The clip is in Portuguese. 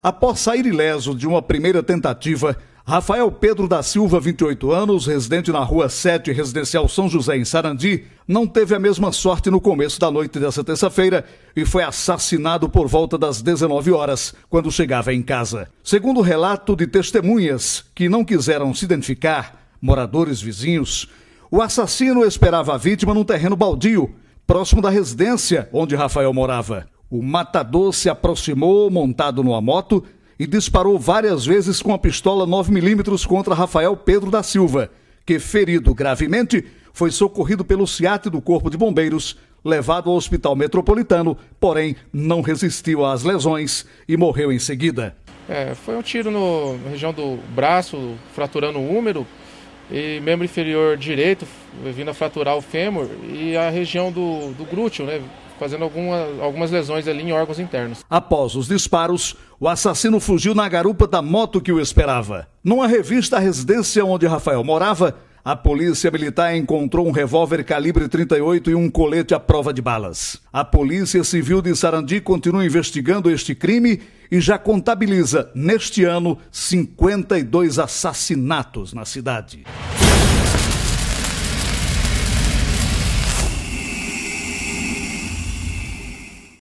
Após sair ileso de uma primeira tentativa, Rafael Pedro da Silva, 28 anos, residente na Rua 7, Residencial São José, em Sarandi, não teve a mesma sorte no começo da noite dessa terça-feira e foi assassinado por volta das 19 horas, quando chegava em casa. Segundo o relato de testemunhas que não quiseram se identificar, moradores vizinhos, o assassino esperava a vítima num terreno baldio, próximo da residência onde Rafael morava. O matador se aproximou montado numa moto e disparou várias vezes com a pistola 9mm contra Rafael Pedro da Silva, que, ferido gravemente, foi socorrido pelo SIAT do Corpo de Bombeiros, levado ao Hospital Metropolitano, porém não resistiu às lesões e morreu em seguida. É, foi um tiro no, na região do braço, fraturando o úmero e membro inferior direito, vindo a fraturar o fêmur e a região do, do glúteo, né? fazendo alguma, algumas lesões ali em órgãos internos. Após os disparos, o assassino fugiu na garupa da moto que o esperava. Numa revista à residência onde Rafael morava, a polícia militar encontrou um revólver calibre 38 e um colete à prova de balas. A Polícia Civil de Sarandi continua investigando este crime e já contabiliza, neste ano, 52 assassinatos na cidade.